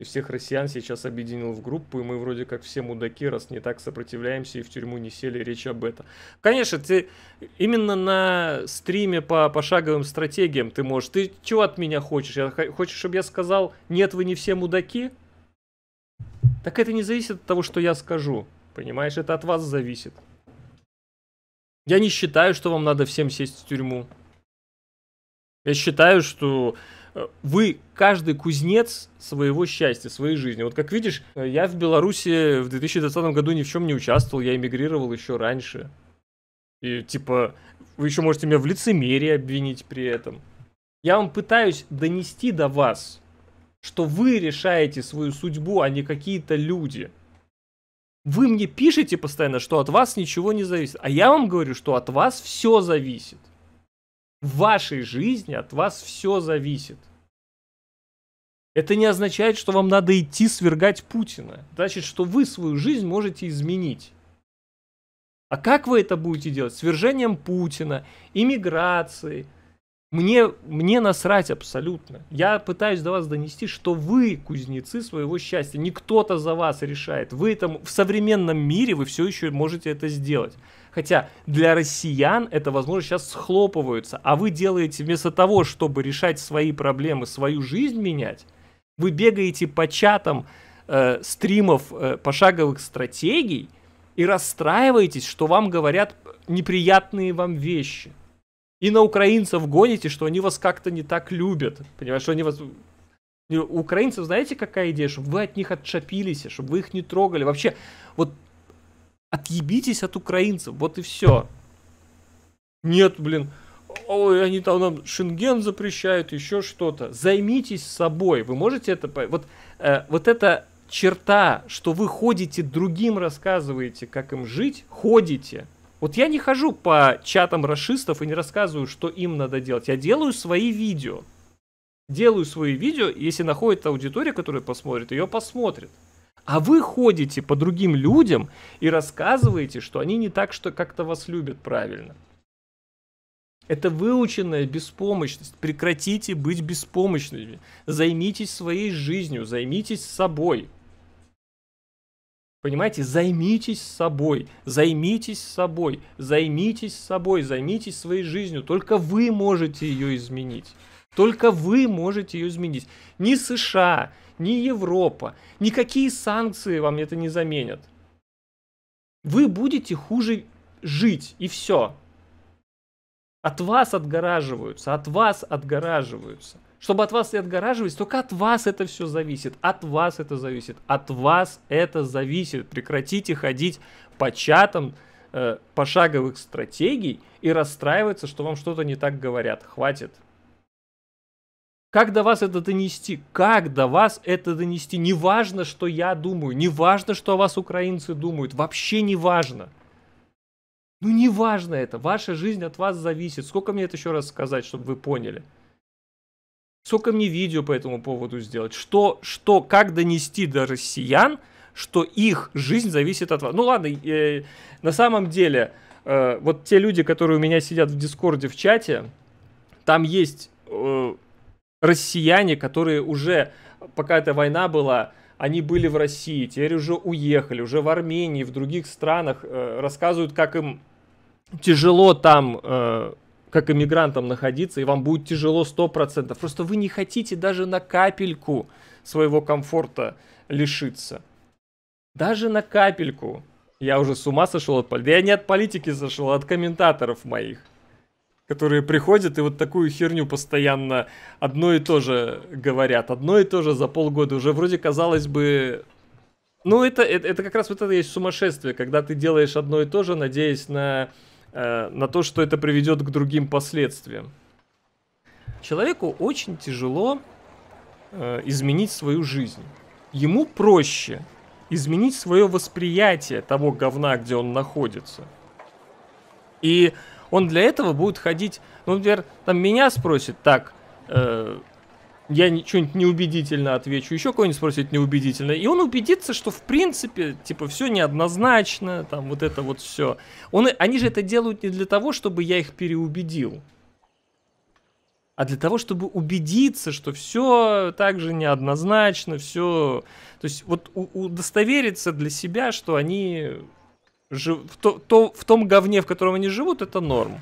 И всех россиян сейчас объединил в группу, и мы вроде как все мудаки, раз не так сопротивляемся и в тюрьму не сели, речь об этом. Конечно, ты именно на стриме по пошаговым стратегиям ты можешь. Ты чего от меня хочешь? Я, хочешь, чтобы я сказал, нет, вы не все мудаки? Так это не зависит от того, что я скажу. Понимаешь, это от вас зависит. Я не считаю, что вам надо всем сесть в тюрьму. Я считаю, что Э, вы каждый кузнец своего счастья, своей жизни. Вот как видишь, э, я в Беларуси в 2020 году ни в чем не участвовал, я эмигрировал еще раньше. И типа, вы еще можете меня в лицемерии обвинить при этом. Я вам пытаюсь донести до вас, что вы решаете свою судьбу, а не какие-то люди. Вы мне пишете постоянно, что от вас ничего не зависит. А я вам говорю, что от вас все зависит. В вашей жизни от вас все зависит. Это не означает, что вам надо идти свергать Путина. Значит, что вы свою жизнь можете изменить. А как вы это будете делать? Свержением Путина, иммиграцией. Мне, мне насрать абсолютно. Я пытаюсь до вас донести, что вы кузнецы своего счастья. Не кто-то за вас решает. Вы там в современном мире вы все еще можете это сделать. Хотя для россиян это, возможно, сейчас схлопывается. А вы делаете вместо того, чтобы решать свои проблемы, свою жизнь менять, вы бегаете по чатам э, стримов э, пошаговых стратегий и расстраиваетесь, что вам говорят неприятные вам вещи. И на украинцев гоните, что они вас как-то не так любят. Понимаешь, что они вас... У украинцев, знаете, какая идея? Чтобы вы от них отшапились, чтобы вы их не трогали. Вообще, вот отъебитесь от украинцев, вот и все. Нет, блин, ой, они там нам Шенген запрещают, еще что-то. Займитесь собой. Вы можете это... Вот, э, вот эта черта, что вы ходите другим, рассказываете, как им жить, ходите. Вот я не хожу по чатам расистов и не рассказываю, что им надо делать. Я делаю свои видео. Делаю свои видео, если находит аудитория, которая посмотрит, ее посмотрит. А вы ходите по другим людям и рассказываете, что они не так, что как-то вас любят правильно. Это выученная беспомощность. Прекратите быть беспомощными. Займитесь своей жизнью, займитесь собой. Понимаете, займитесь собой, займитесь собой, займитесь собой, займитесь своей жизнью. Только вы можете ее изменить. Только вы можете ее изменить. Ни США, ни Европа, никакие санкции вам это не заменят. Вы будете хуже жить, и все. От вас отгораживаются, от вас отгораживаются. Чтобы от вас не отгораживались, только от вас это все зависит. От вас это зависит. От вас это зависит. Прекратите ходить по чатам э, пошаговых стратегий и расстраиваться, что вам что-то не так говорят. Хватит. Как до вас это донести? Как до вас это донести? Не важно, что я думаю, не важно, что о вас украинцы думают, вообще не важно. Ну, не важно это. Ваша жизнь от вас зависит. Сколько мне это еще раз сказать, чтобы вы поняли? Сколько мне видео по этому поводу сделать? Что, что, как донести до россиян, что их жизнь зависит от вас? Ну ладно, э, на самом деле, э, вот те люди, которые у меня сидят в Дискорде, в чате, там есть э, россияне, которые уже, пока эта война была, они были в России, теперь уже уехали, уже в Армении, в других странах, э, рассказывают, как им тяжело там э, как иммигрантам находиться, и вам будет тяжело 100%. Просто вы не хотите даже на капельку своего комфорта лишиться. Даже на капельку. Я уже с ума сошел от политики. Да я не от политики сошел, а от комментаторов моих. Которые приходят и вот такую херню постоянно одно и то же говорят. Одно и то же за полгода. Уже вроде казалось бы... Ну, это, это, это как раз вот это есть сумасшествие, когда ты делаешь одно и то же, надеясь на Э, на то, что это приведет к другим последствиям. Человеку очень тяжело э, изменить свою жизнь. Ему проще изменить свое восприятие того говна, где он находится. И он для этого будет ходить, ну, например, там меня спросит, так, э, я что-нибудь неубедительно отвечу, еще кого-нибудь спросит неубедительно. И он убедится, что в принципе, типа, все неоднозначно, там вот это вот все. Он, они же это делают не для того, чтобы я их переубедил, а для того, чтобы убедиться, что все так же неоднозначно, все... То есть вот удостовериться для себя, что они жив... в, то, то, в том говне, в котором они живут, это норм.